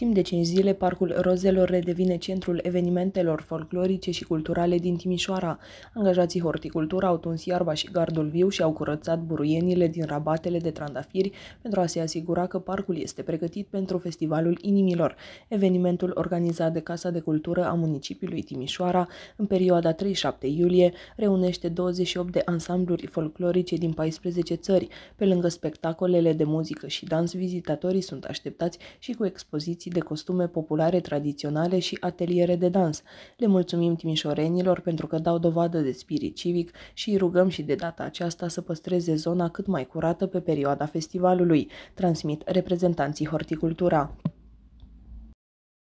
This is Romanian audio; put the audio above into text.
Timp de 5 zile, Parcul Rozelor redevine centrul evenimentelor folclorice și culturale din Timișoara. Angajații horticultură au tuns iarba și gardul viu și au curățat buruienile din rabatele de trandafiri pentru a se asigura că parcul este pregătit pentru Festivalul Inimilor, evenimentul organizat de Casa de Cultură a municipiului Timișoara în perioada 3-7 iulie reunește 28 de ansambluri folclorice din 14 țări. Pe lângă spectacolele de muzică și dans, vizitatorii sunt așteptați și cu expoziții colecții de costume populare tradiționale și ateliere de dans. Le mulțumim timișorenilor pentru că dau dovadă de spirit civic și îi rugăm și de data aceasta să păstreze zona cât mai curată pe perioada festivalului, transmit reprezentanții Horticultura.